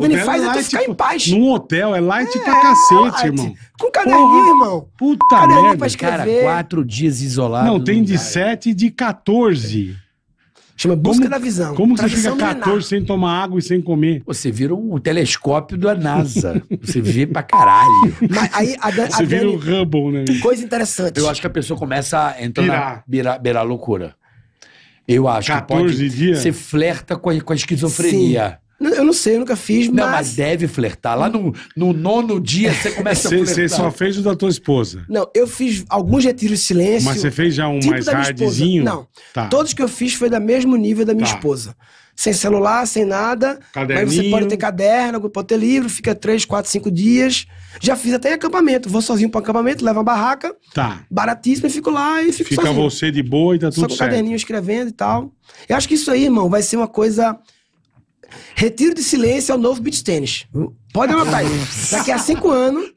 Quando ele é faz, é, light, é tu ficar tipo, em paz. Num hotel, é light é, pra cacete, é irmão. Com caderninho, Porra, irmão. Puta caderninho merda. Pra escrever. Cara, quatro dias isolado. Não, tem de sete e de 14. Chama Busca como, da Visão. Como você fica 14 sem tomar água e sem comer? Você vira o telescópio da NASA. você vê pra caralho. Mas aí a, você a vira o Hubble, né? Coisa interessante. Eu acho que a pessoa começa a entrar Pirar. na beira, beira loucura. Eu acho 14 que pode. Dias? Você flerta com a, com a esquizofrenia. Sim. Eu não sei, eu nunca fiz, mas... Não, mas deve flertar. Lá no, no nono dia você começa cê, a flertar. Você só fez o da tua esposa? Não, eu fiz alguns retiros de silêncio. Mas você fez já um tipo mais hardzinho? Não, tá. todos que eu fiz foi do mesmo nível da minha tá. esposa. Sem celular, sem nada. Caderninho. Mas você pode ter caderno, pode ter livro, fica três, quatro, cinco dias. Já fiz até acampamento. Vou sozinho para acampamento, levo uma barraca. Tá. Baratíssimo, e fico lá e fico fica sozinho. Fica você de boa e tá tudo certo. Só com certo. caderninho escrevendo e tal. Eu acho que isso aí, irmão, vai ser uma coisa Retiro de silêncio é o novo beach tênis. Pode anotar isso. Daqui a cinco anos.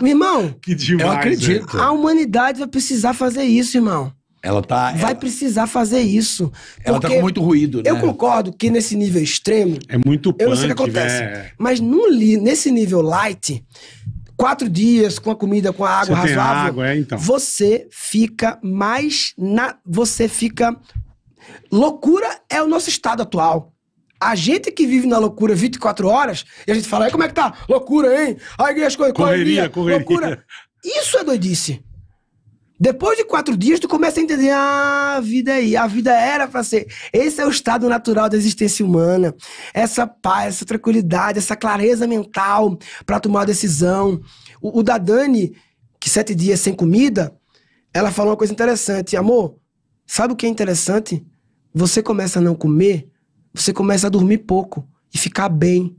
Meu irmão, que demais, eu acredito. A humanidade vai precisar fazer isso, irmão. Ela tá. Vai ela, precisar fazer isso. Ela tá com muito ruído, né? Eu concordo que nesse nível extremo. É muito punk, Eu não sei o que acontece. Né? Mas num, nesse nível light, quatro dias com a comida, com a água você razoável. Água, é, então. Você fica mais na. Você fica. Loucura é o nosso estado atual. A gente que vive na loucura 24 horas, e a gente fala, aí como é que tá? Loucura, hein? Aí as coisas, é correria, correria, loucura. Isso é doidice. Depois de quatro dias, tu começa a entender, ah, a vida aí, é a vida era pra ser. Esse é o estado natural da existência humana. Essa paz, essa tranquilidade, essa clareza mental para tomar decisão. O, o da Dani, que sete dias sem comida, ela falou uma coisa interessante. Amor, sabe o que é interessante? Você começa a não comer você começa a dormir pouco e ficar bem.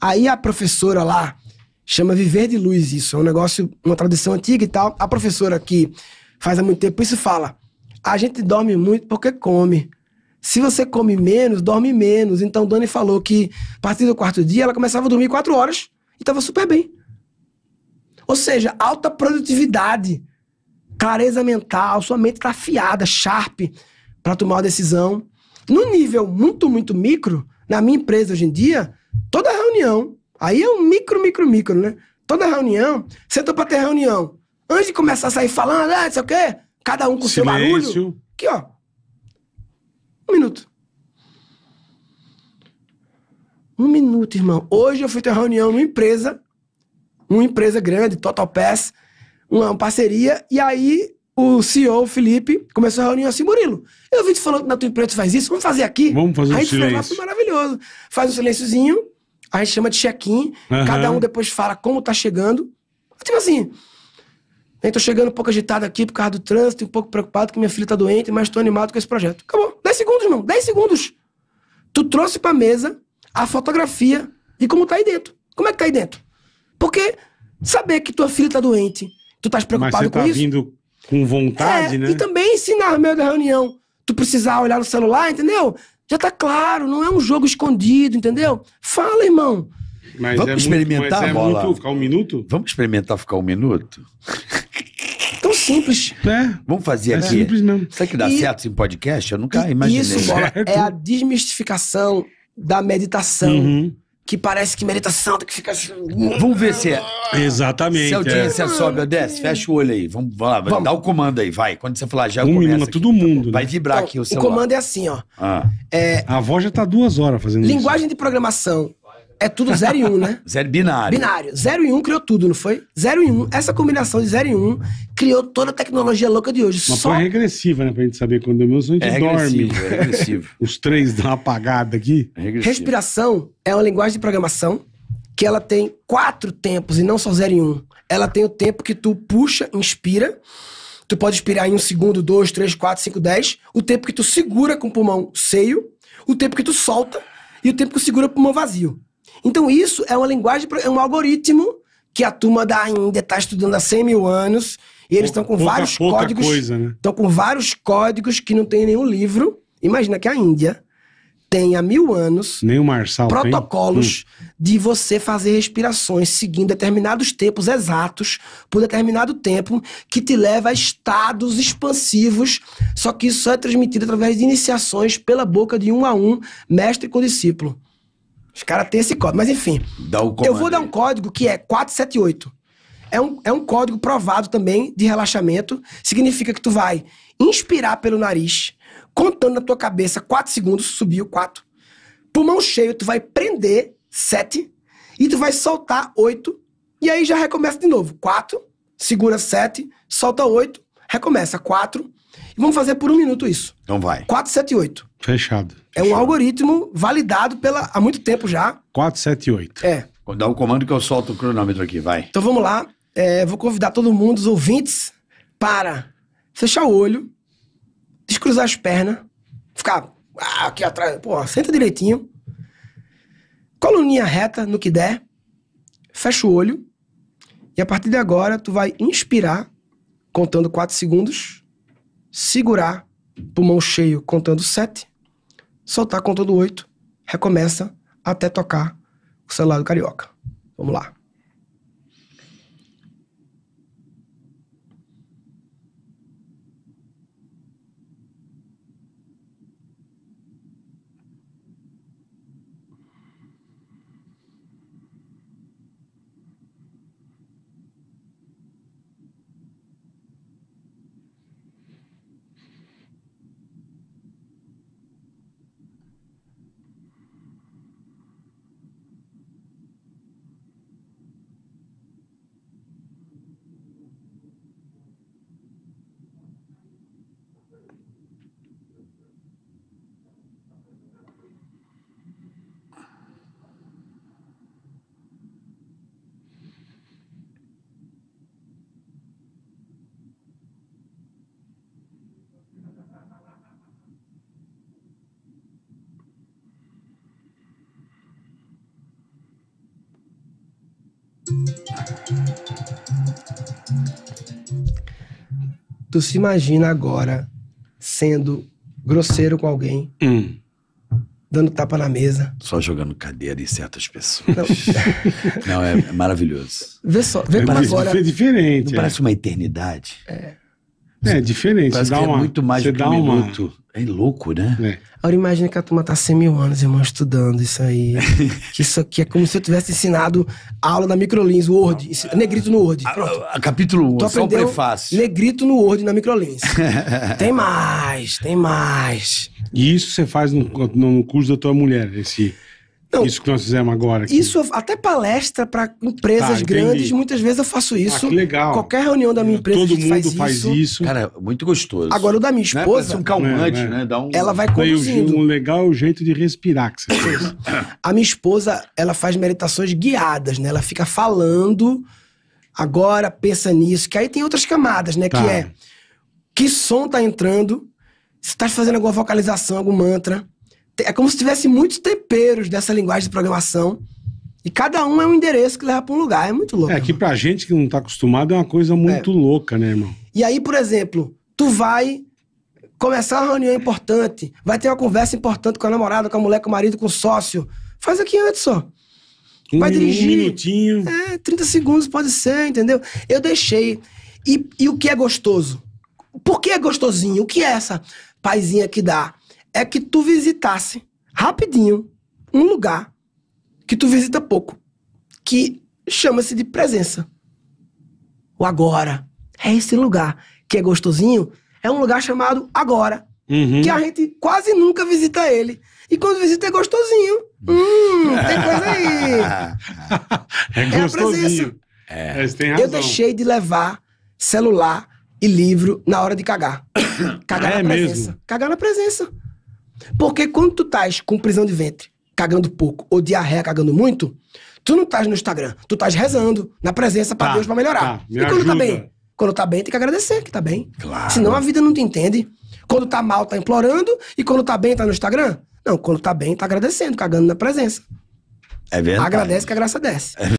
Aí a professora lá, chama Viver de Luz isso, é um negócio, uma tradição antiga e tal. A professora que faz há muito tempo isso fala: a gente dorme muito porque come. Se você come menos, dorme menos. Então Dani falou que a partir do quarto dia ela começava a dormir quatro horas e estava super bem. Ou seja, alta produtividade, clareza mental, sua mente está afiada, sharp para tomar uma decisão. No nível muito, muito micro, na minha empresa hoje em dia, toda reunião, aí é um micro, micro, micro, né? Toda reunião, sentou pra ter reunião. Antes de começar a sair falando, ah, não sei o quê, cada um com o seu barulho. Aqui, ó. Um minuto. Um minuto, irmão. Hoje eu fui ter uma reunião numa empresa, uma empresa grande, Total Pass, uma parceria, e aí o CEO, o Felipe, começou a reunião assim, Murilo, eu vi te falando que na tua empresa tu faz isso, vamos fazer aqui? Vamos fazer aí um silêncio. Aí foi maravilhoso. Faz um silênciozinho, a gente chama de check-in, uhum. cada um depois fala como tá chegando. Tipo assim, eu tô chegando um pouco agitado aqui por causa do trânsito, um pouco preocupado que minha filha tá doente, mas tô animado com esse projeto. Acabou. 10 segundos, irmão, 10 segundos. Tu trouxe pra mesa a fotografia e como tá aí dentro. Como é que tá aí dentro? Porque saber que tua filha tá doente, tu estás preocupado mas você tá com vindo... isso com vontade, é, né? E também ensinar no meio da reunião. Tu precisar olhar no celular, entendeu? Já tá claro, não é um jogo escondido, entendeu? Fala, irmão. Mas Vamos é experimentar, é muito, bola? É muito, ficar um minuto? Vamos experimentar ficar um minuto? Tão simples. É. Vamos fazer é aqui. simples mesmo. Será que dá e, certo em podcast? Eu nunca imaginei. Isso, bola, é a desmistificação da meditação. Uhum que parece que meditação tem que ficar assim. Vamos ver se é. Exatamente. Se a audiência é. sobe ou desce, ah, fecha o olho aí. Vamos, vamos lá, vamos. dá o comando aí, vai. Quando você falar já, um começa. Aqui, todo mundo. Tá vai vibrar então, aqui o celular. O comando é assim, ó. Ah. É, a voz já tá duas horas fazendo Linguagem isso. de programação é tudo 0 e 1, um, né? Zero binário. Binário. 0 e 1 um criou tudo, não foi? 0 e 1. Um. Essa combinação de 0 e 1 um criou toda a tecnologia louca de hoje. Uma Só... coisa regressiva, né? Pra gente saber quando a gente é dorme. é regressivo. Os três dão uma apagada aqui. É Respiração é uma linguagem de programação que ela tem quatro tempos e não só 0 e 1. Um. Ela tem o tempo que tu puxa, inspira. Tu pode inspirar em um segundo, dois, três, quatro, cinco, dez. O tempo que tu segura com o pulmão seio. O tempo que tu solta. E o tempo que tu segura com o pulmão vazio. Então, isso é uma linguagem, é um algoritmo que a turma da Índia está estudando há 100 mil anos. E eles estão com pouca, vários pouca códigos. Estão né? com vários códigos que não tem nenhum livro. Imagina que a Índia tem há mil anos Nem o Marçal protocolos hum. de você fazer respirações seguindo determinados tempos exatos por determinado tempo que te leva a estados expansivos, só que isso só é transmitido através de iniciações pela boca de um a um, mestre com discípulo. Os caras têm esse código, mas enfim. Dá o comando eu vou dar um código que é 478. É um, é um código provado também de relaxamento. Significa que tu vai inspirar pelo nariz, contando na tua cabeça 4 segundos, subiu 4. Pulmão cheio, tu vai prender 7 e tu vai soltar 8. E aí já recomeça de novo. 4, segura 7, solta 8, recomeça 4. E vamos fazer por um minuto isso. Então vai. 4, 7, 8. Fechado. É um algoritmo validado pela, há muito tempo já. 478. É. Dá o um comando que eu solto o cronômetro aqui, vai. Então vamos lá. É, vou convidar todo mundo, os ouvintes, para fechar o olho, descruzar as pernas, ficar ah, aqui atrás, pô, senta direitinho, coluninha reta no que der, fecha o olho, e a partir de agora tu vai inspirar contando 4 segundos, segurar, pulmão cheio contando 7, soltar com todo oito, recomeça até tocar o celular do Carioca. Vamos lá. Tu se imagina agora sendo grosseiro com alguém, hum. dando tapa na mesa. Só jogando cadeira em certas pessoas. Não, Não é, maravilhoso. Vê só, vê agora. diferente. Não é. parece uma eternidade. É. É diferente. Parece dá é uma, é muito mais do que um minuto. É louco, né? É. Agora imagina que a turma tá 100 mil anos, irmão, estudando isso aí. que isso aqui é como se eu tivesse ensinado a aula da Microlins, Word. Negrito no Word. A, a, a capítulo 1, tu só o prefácio. Negrito no Word, na Microlins. tem mais, tem mais. E isso você faz no, no curso da tua mulher, esse... Não, isso que nós fizemos agora. Aqui. Isso, até palestra para empresas tá, grandes, muitas vezes eu faço ah, isso. Ah, legal. Qualquer reunião da minha empresa Todo mundo faz, faz isso. isso. Cara, muito gostoso. Agora o da minha né, esposa. Né? um calmante, é, né? Dá um... Ela vai conduzindo. Um legal jeito de respirar que você fez. a minha esposa, ela faz meditações guiadas, né? Ela fica falando, agora pensa nisso. Que aí tem outras camadas, né? Tá. Que é, que som tá entrando? Se tá fazendo alguma vocalização, algum mantra é como se tivesse muitos temperos dessa linguagem de programação. E cada um é um endereço que leva para um lugar. É muito louco. É, que pra gente que não tá acostumado é uma coisa muito é. louca, né, irmão? E aí, por exemplo, tu vai começar uma reunião importante, vai ter uma conversa importante com a namorada, com a mulher, com o marido, com o sócio. Faz aqui antes só. Vai um dirigir. Um minutinho. É, 30 segundos pode ser, entendeu? Eu deixei. E, e o que é gostoso? Por que é gostosinho? O que é essa paizinha que dá? é que tu visitasse rapidinho um lugar que tu visita pouco, que chama-se de presença. O agora. É esse lugar que é gostosinho, é um lugar chamado agora. Uhum. Que a gente quase nunca visita ele. E quando visita é gostosinho. Hum, tem coisa aí. é, é gostosinho. É. Eu deixei de levar celular e livro na hora de cagar. Cagar é na presença. Mesmo? Cagar na presença. Porque quando tu estás com prisão de ventre, cagando pouco, ou diarreia cagando muito, tu não estás no Instagram, tu estás rezando na presença para tá, Deus para melhorar. Tá, me e quando tá ajuda. tá bem? Quando tá bem, tem que agradecer que tá bem. Claro. Senão a vida não te entende. Quando tá mal, tá implorando, e quando tá bem, tá no Instagram? Não, quando tá bem, tá agradecendo, cagando na presença. É verdade. Agradece que a graça desce. É